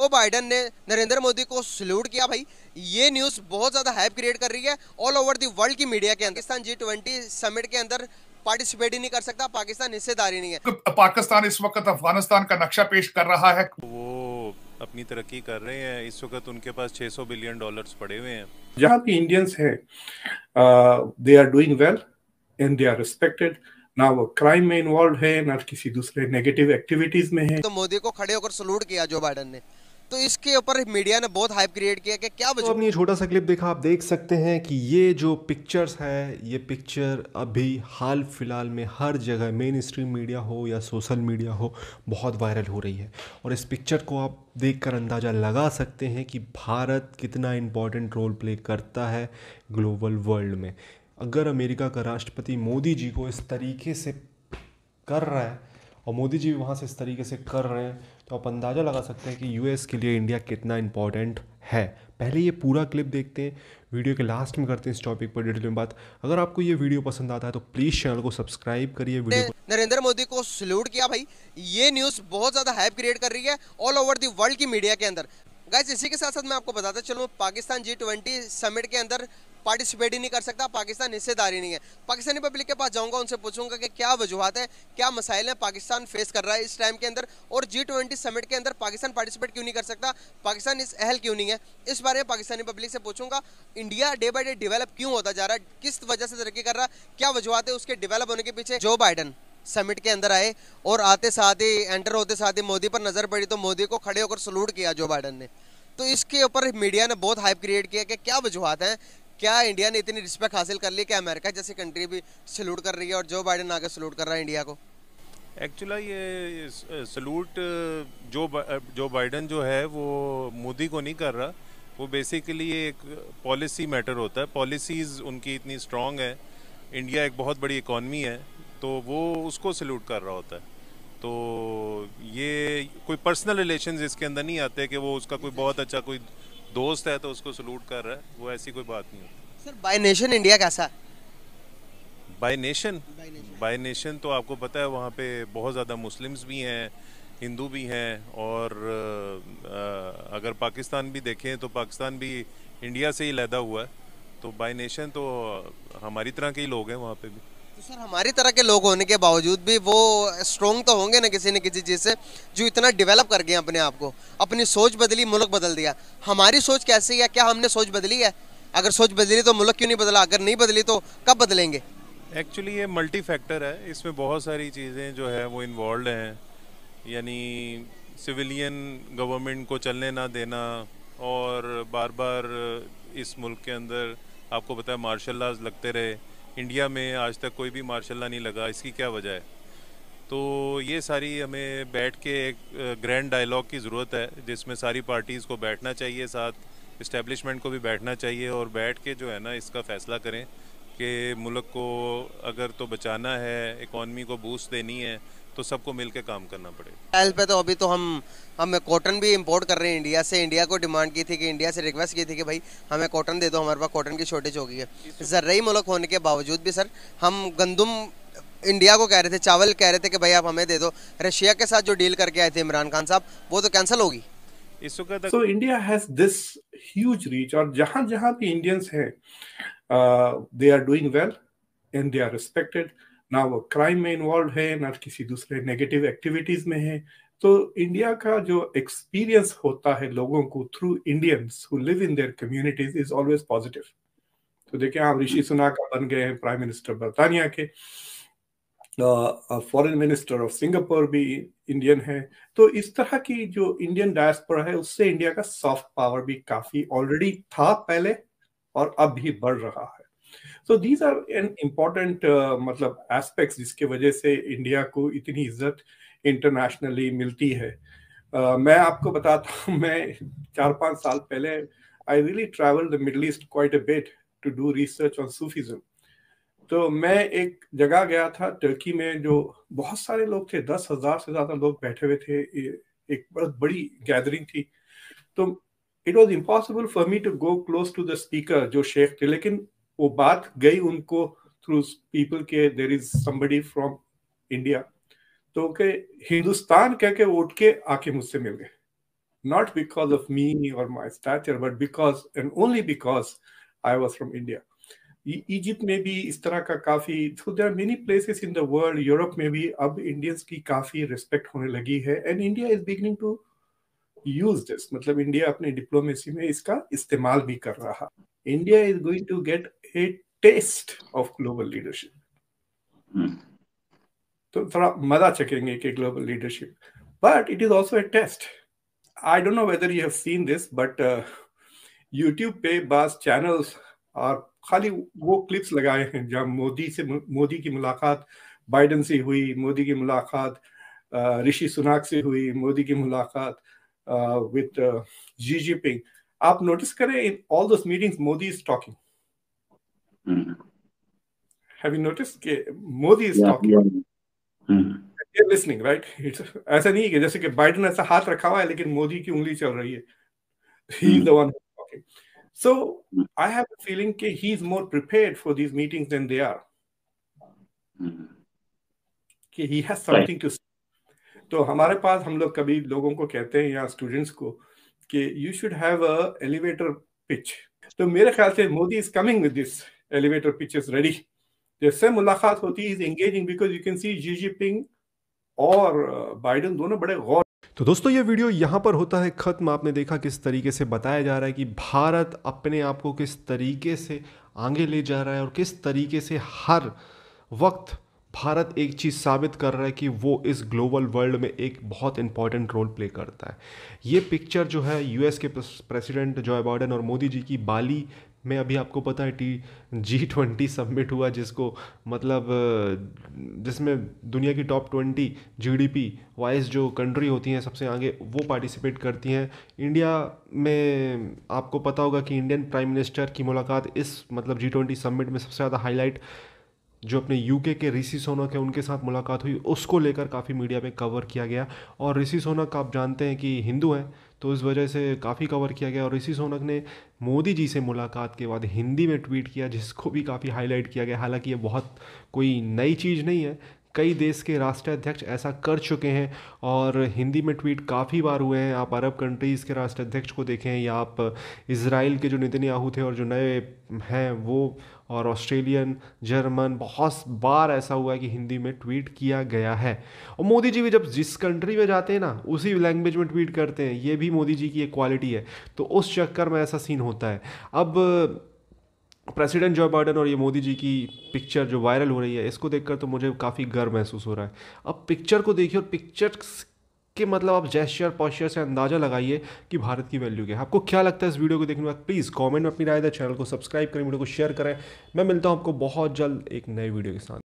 जो बाइडन ने नरेंद्र मोदी को सल्यूट किया भाई ये न्यूज़ बहुत ज़्यादा हाइप क्रिएट कर रही है ऑल ओवर दी वर्ल्ड की मीडिया के अंदर पाकिस्तान जी ट्वेंटी समिट के अंदर पार्टिसिपेट ही नहीं कर सकता पाकिस्तान हिस्सेदारी नहीं है पाकिस्तान इस वक्त अफगानिस्तान का नक्शा पेश कर रहा है वो अपनी तरक्की कर रहे हैं इस वक्त उनके पास 600 बिलियन डॉलर्स पड़े हुए हैं जहाँ भी इंडियंस है they are doing well and they are respected ना वो क्राइम में इन्वॉल्व है ना किसी दूसरे नेगेटिव एक्टिविटीज में है तो मोदी को खड़े होकर सलूट किया जो बाइडन ने तो इसके ऊपर मीडिया ने बहुत हाइप क्रिएट किया कि क्या तो छोटा सा क्लिप देखा आप देख सकते हैं कि ये जो पिक्चर्स है ये पिक्चर अभी हाल फिलहाल में हर जगह मेन स्ट्रीम मीडिया हो या सोशल मीडिया हो बहुत वायरल हो रही है और इस पिक्चर को आप देखकर अंदाज़ा लगा सकते हैं कि भारत कितना इम्पोर्टेंट रोल प्ले करता है ग्लोबल वर्ल्ड में अगर अमेरिका का राष्ट्रपति मोदी जी को इस तरीके से कर रहा है और मोदी जी भी वहाँ से इस तरीके से कर रहे हैं तो आप अंदाज़ा लगा सकते हैं कि यूएस के लिए इंडिया कितना इंपॉर्टेंट है पहले ये पूरा क्लिप देखते हैं वीडियो के लास्ट में करते हैं इस टॉपिक पर डिटेल में बात अगर आपको ये वीडियो पसंद आता है तो प्लीज़ चैनल को सब्सक्राइब करिए वीडियो नरेंद्र मोदी को सल्यूट किया भाई ये न्यूज़ बहुत ज़्यादा हाइप क्रिएट कर रही है ऑल ओवर दी वर्ल्ड की मीडिया के अंदर गाइज इसी के साथ साथ मैं आपको बताता चलूँ पाकिस्तान जी ट्वेंटी समिट के अंदर पार्टिसिपेट ही नहीं कर सकता पाकिस्तान हिस्सेदारी नहीं है पाकिस्तानी पब्लिक के पास जाऊंगा उनसे पूछूंगा कि क्या वजूहत है क्या मसाइल हैं पाकिस्तान फेस कर रहा है इस टाइम के अंदर और जी ट्वेंटी समिट के अंदर पाकिस्तान पार्टिसिपेट क्यों नहीं कर सकता पाकिस्तान इस अहल क्यों नहीं है इस बारे में पाकिस्तानी पब्लिक से पूछूंगा India day by day develop क्यों होता जा रहा है किस वजह से तरक्की कर रहा है क्या वजूहत है उसके डिवेलप होने के पीछे जो बाइडन समिट के अंदर आए और आते साथ ही एंटर होते साथ ही मोदी पर नज़र पड़ी तो मोदी को खड़े होकर सलूट किया जो बाइडन ने तो इसके ऊपर मीडिया ने बहुत हाइप क्रिएट किया कि क्या वजूहत हैं क्या इंडिया ने इतनी रिस्पेक्ट हासिल कर ली कि अमेरिका जैसी कंट्री भी सल्यूट कर रही है और जो बाइडन आगे सल्यूट कर रहा है इंडिया को एक्चुअली ये सल्यूट जो जो बाइडन जो है वो मोदी को नहीं कर रहा वो बेसिकली एक पॉलिसी मैटर होता है पॉलिसीज़ उनकी इतनी स्ट्रॉन्ग है इंडिया एक बहुत बड़ी इकॉनमी है तो वो उसको सल्यूट कर रहा होता है तो ये कोई पर्सनल रिलेशंस इसके अंदर नहीं आते कि वो उसका कोई बहुत अच्छा कोई दोस्त है तो उसको सलूट कर रहा है वो ऐसी कोई बात नहीं होती सर बाय नेशन इंडिया कैसा बाय नेशन बाय नेशन तो आपको पता है वहाँ पे बहुत ज़्यादा मुस्लिम्स भी हैं हिंदू भी हैं और अगर पाकिस्तान भी देखें तो पाकिस्तान भी इंडिया से ही लैदा हुआ है तो बाय नेशन तो हमारी तरह के ही लोग हैं वहाँ पे भी तो सर हमारी तरह के लोग होने के बावजूद भी वो स्ट्रॉन्ग तो होंगे ना किसी न किसी चीज़ से जो इतना डेवलप कर गए अपने आप को अपनी सोच बदली मुल्क बदल दिया हमारी सोच कैसी है क्या हमने सोच बदली है अगर सोच बदली तो मुल्क क्यों नहीं बदला अगर नहीं बदली तो कब बदलेंगे एक्चुअली ये मल्टी फैक्टर है इसमें बहुत सारी चीज़ें जो है वो इन्वॉल्व हैं यानी सिविलियन गवर्नमेंट को चलने ना देना और बार बार इस मुल्क के अंदर आपको पता है मार्शल लाज लगते रहे इंडिया में आज तक कोई भी मार्शल नहीं लगा इसकी क्या वजह है तो ये सारी हमें बैठ के एक ग्रैंड डायलॉग की ज़रूरत है जिसमें सारी पार्टीज़ को बैठना चाहिए साथ इस्टेब्लिशमेंट को भी बैठना चाहिए और बैठ के जो है ना इसका फ़ैसला करें कि मुल्क को अगर तो बचाना है इकॉनमी को बूस्ट देनी है तो सबको मिलकर काम करना पड़ेगा पे तो अभी तो हम हम कॉटन भी इंपोर्ट कर रहे हैं इंडिया से इंडिया को डिमांड की थी कि इंडिया से रिक्वेस्ट की थी कि भाई हमें कॉटन दे दो हमारे पास कॉटन की शॉर्टेज हो गई है जर्रई मुल्क होने के बावजूद भी सर हम गंदुम इंडिया को कह रहे थे चावल कह रहे थे कि भाई आप हमें दे दो रशिया के साथ जो डील करके आए थे इमरान खान साहब वो तो कैंसिल होगी so India has this huge reach और जहां जहां भी इंडियंस हैं they are doing well and they are respected ना वो क्राइम में इन्वॉल्व है ना किसी दूसरे नेगेटिव एक्टिविटीज में है तो इंडिया का जो एक्सपीरियंस होता है लोगों को through Indians who live in their communities is always positive तो देखिए आप हाँ, ऋषि हम्म। सुनाक बन गए हैं प्राइम मिनिस्टर बर्तानिया के फॉरेन मिनिस्टर ऑफ सिंगापुर भी इंडियन है तो इस तरह की जो इंडियन डायस्पोरा है उससे इंडिया का सॉफ्ट पावर भी काफी ऑलरेडी था पहले और अब भी बढ़ रहा है so these are an important मतलब एस्पेक्ट्स जिसके वजह से इंडिया को इतनी इज्जत uh, इंटरनेशनली मिलती है uh, मैं आपको बताता हूँ मैं चार पाँच साल पहले I really travel the Middle East quite a bit to do research on sufism तो मैं एक जगह गया था टर्की में जो बहुत सारे लोग थे दस हज़ार से ज़्यादा लोग बैठे हुए थे एक बहुत बड़ी गैदरिंग थी तो it was impossible for me to go close to the speaker जो शेख थे लेकिन वो बात गई उनको थ्रू पीपल के there is somebody from India तो के हिंदुस्तान कह के उठ के आके मुझसे मिल गए नॉट बिकॉज ऑफ मी और my stature but because and only because I was from India Egypt में भी इस तरह का काफ़ी so there many places in the world Europe में भी अब इंडियंस की काफ़ी रिस्पेक्ट होने लगी है and India is beginning to use this मतलब इंडिया अपनी डिप्लोमेसी में इसका इस्तेमाल भी कर रहा India is going to get a test of global leadership तो थोड़ा मजा चखेंगे कि global leadership but it is also a test I don't know whether you have seen this but YouTube पे बास चैनल्स और खाली वो क्लिप्स लगाए हैं जहाँ मोदी से मोदी की मुलाकात बाइडन से हुई मोदी की मुलाकात ऋषि uh, सुनाक से हुई मोदी की मुलाकात विद जी जी पिंग आप नोटिस करें in all this meetings Modi is talking have you notice के Modi is talking listening hmm. Right ऐसा नहीं है जैसे कि बाइडन ऐसा हाथ रखा हुआ है लेकिन मोदी की उंगली चल रही है he the one so I have feeling कि he is more prepared for these meetings than they are कि ही हैज समथिंग टू तो हमारे पास हम लोग कभी लोगों को कहते हैं या स्टूडेंट्स को कि you should have a elevator pitch तो मेरे ख्याल से Modi is coming with this elevator pitch is ready जिससे मुलाकात होती है is engaging because you can see Xi Jinping और बाइडन uh, दोनों बड़े गौर तो दोस्तों ये वीडियो यहाँ पर होता है ख़त्म आपने देखा किस तरीके से बताया जा रहा है कि भारत अपने आप को किस तरीके से आगे ले जा रहा है और किस तरीके से हर वक्त भारत एक चीज़ साबित कर रहा है कि वो इस ग्लोबल वर्ल्ड में एक बहुत इंपॉर्टेंट रोल प्ले करता है ये पिक्चर जो है यूएस के प्रेसिडेंट जो बाइडन और मोदी जी की बाली में अभी आपको पता है टी जी ट्वेंटी सबमिट हुआ जिसको मतलब जिसमें दुनिया की top twenty G D P wise जो कंट्री होती हैं सबसे आगे वो पार्टिसिपेट करती हैं इंडिया में आपको पता होगा कि इंडियन प्राइम मिनिस्टर की मुलाकात इस मतलब जी ट्वेंटी सबमिट में सबसे ज़्यादा हाईलाइट जो अपने यूके के ऋषि सोनक है उनके साथ मुलाकात हुई उसको लेकर काफ़ी मीडिया में कवर किया गया और ऋषि सोनक आप जानते हैं कि हिंदू हैं तो इस वजह से काफ़ी कवर किया गया और ऋषि सोनक ने मोदी जी से मुलाकात के बाद हिंदी में ट्वीट किया जिसको भी काफ़ी हाईलाइट किया गया हालांकि ये बहुत कोई नई चीज़ नहीं है कई देश के राष्ट्राध्यक्ष ऐसा कर चुके हैं और हिंदी में ट्वीट काफ़ी बार हुए हैं आप अरब कंट्रीज़ के राष्ट्राध्यक्ष को देखें या आप इसराइल के जो नितिन याहू थे और जो नए हैं वो और ऑस्ट्रेलियन जर्मन बहुत बार ऐसा हुआ है कि हिंदी में ट्वीट किया गया है और मोदी जी भी जब जिस कंट्री में जाते हैं ना उसी लैंग्वेज में ट्वीट करते हैं ये भी मोदी जी की एक क्वालिटी है तो उस चक्कर में ऐसा सीन होता है अब प्रेसिडेंट जो बाइडन और ये मोदी जी की पिक्चर जो वायरल हो रही है इसको देखकर तो मुझे काफ़ी गर्व महसूस हो रहा है अब पिक्चर को देखिए और पिक्चर के मतलब आप जेस्चर पॉस्चर से अंदाज़ा लगाइए कि भारत की वैल्यू क्या है आपको क्या लगता है इस वीडियो को देखने के बाद प्लीज़ कमेंट में अपनी राय दें चैनल को सब्सक्राइब करें वीडियो को शेयर करें मैं मिलता हूँ आपको बहुत जल्द एक नए वीडियो के साथ